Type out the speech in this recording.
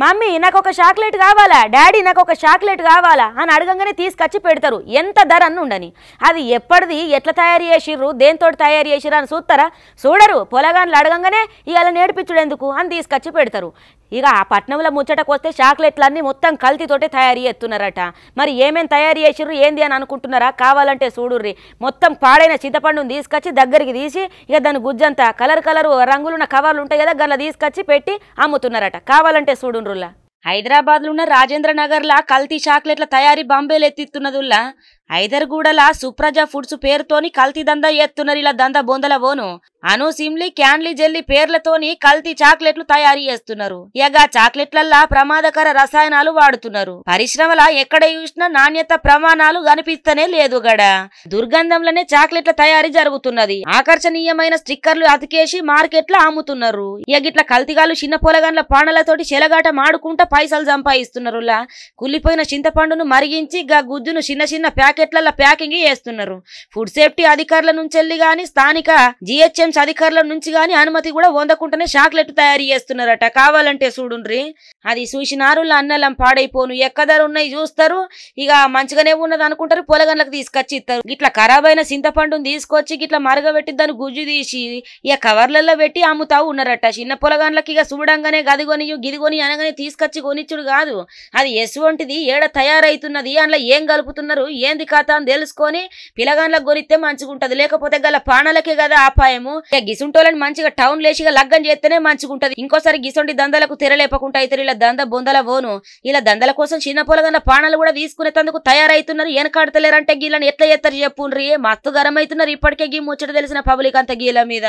mummy నాకు ఒక chocolate కావాలా డాడీ నాకు ఒక చాక్లెట్ కావాలా అని అడగంగానే తీసుకొచ్చి పెడతారు ఎంత ధర అని ఉండని అది ఎప్పటిది ఎట్లా తయారు చేసిర్రు దేంతో తయారు చేసిర్రు అని చూస్తారా చూడరు పొలగాన్లు అడగంగానే ఇవాళ నేర్పించుడెందుకు అని తీసుకొచ్చి పెడతారు ఇక ఆ పట్నంలో ముచ్చటకు వస్తే చాక్లెట్లన్నీ మొత్తం కల్తీతోటే తయారు చేస్తున్నారట మరి ఏమేమి తయారు చేసిర్రు ఏంది అని అనుకుంటున్నారా కావాలంటే చూడుర్రి మొత్తం పాడైన చింతపండును తీసుకొచ్చి దగ్గరికి తీసి ఇక దాని గుజ్జంతా కలర్ కలర్ రంగులున్న కవర్లు ఉంటాయి కదా గల్లా తీసుకొచ్చి పెట్టి అమ్ముతున్నారట కావాలంటే చూడు హైదరాబాద్ హైదరాబాద్లో ఉన్న రాజేంద్ర నగర్లా కల్తీ చాక్లెట్ల తయారీ బాంబేలు ఎత్తిస్తున్నదుల్లా ఐదర్గూడలా సుప్రజ ఫుడ్స్ పేరుతోని కల్తీ దందా ఎత్తునరిల దంద బొందలవోను అను సిమ్లీ క్యాన్లీ జెల్లీ పేర్లతోని కల్తీ చాక్లెట్లు తయారు చేస్తున్నారు ఇక చాక్లెట్లల్లా ప్రమాదకర రసాయనాలు వాడుతున్నారు పరిశ్రమల ఎక్కడ చూసినా నాణ్యత ప్రమాణాలు కనిపిస్తనే లేదు గడ దుర్గంధంలోనే చాక్లెట్ల తయారీ జరుగుతున్నది ఆకర్షణీయమైన స్టిక్కర్లు అతికేసి మార్కెట్ లో అమ్ముతున్నారు ఇక ఇట్లా కల్తీగాలు చిన్న పొలగండ్ల పానలతోటి చెలగాట మాడుకుంటా పైసలు సంపాదిస్తున్నారు కులిపోయిన చింతపండును మరిగించి గా గుజ్జును చిన్న చిన్న ప్యాక్ ప్యాకెట్ల ప్యాకింగ్ చేస్తున్నారు ఫుడ్ సేఫ్టీ అధికారుల నుంచి వెళ్ళి గాని స్థానిక జిహెచ్ఎంస్ అధికారుల నుంచి గాని అనుమతి కూడా పొందకుండానే చాక్లెట్ తయారు చేస్తున్నారట కావాలంటే చూడుండ్రి అది చూసినారుల అన్నలం పాడైపోను ఎక్కదరు ఉన్నాయి చూస్తారు ఇక మంచిగానే ఉన్నది అనుకుంటారు పొలగన్లకు తీసుకొచ్చి ఇస్తారు ఇట్లా ఖరాబ్ అయిన సింతపండును తీసుకొచ్చి ఇట్లా మరగబెట్టి దాన్ని గుజ్జు తీసి ఇక కవర్లలో పెట్టి అమ్ముతా ఉన్నారట చిన్న పొలగన్లకి ఇక చూడంగానే గదిగొని గిదిగొని అనగానే తీసుకొచ్చి కొనిచ్చుడు కాదు అది ఎసువంటిది ఏడ తయారైతున్నది అందులో ఏం కలుపుతున్నారు ఏంది కథ అని తెలుసుకొని పిల్లగాళ్ళకు మంచిగా మంచిగుంటది లేకపోతే గల పానాలకే కదా ఆపాయము గిసుంటోళ్ళని మంచిగా టౌన్ లేచిగా లగ్గం చేస్తేనే మంచిగుంటది ఇంకోసారి గిసుంటి దందలకు తెరలేపకుండా అయితే ఇలా దంద బొందల పోను ఇలా దందల కోసం చిన్న పొలగన్న పానాలు కూడా తీసుకునే తందుకు తయారైతున్నారు వెనకాడతలేరంటే గీళ్ళని ఎట్లా చేస్తారు చెప్పుండ్రి మస్తు అవుతున్నారు ఇప్పటికే గీ ముచ్చట తెలిసిన పబ్లిక్ అంత గీల మీద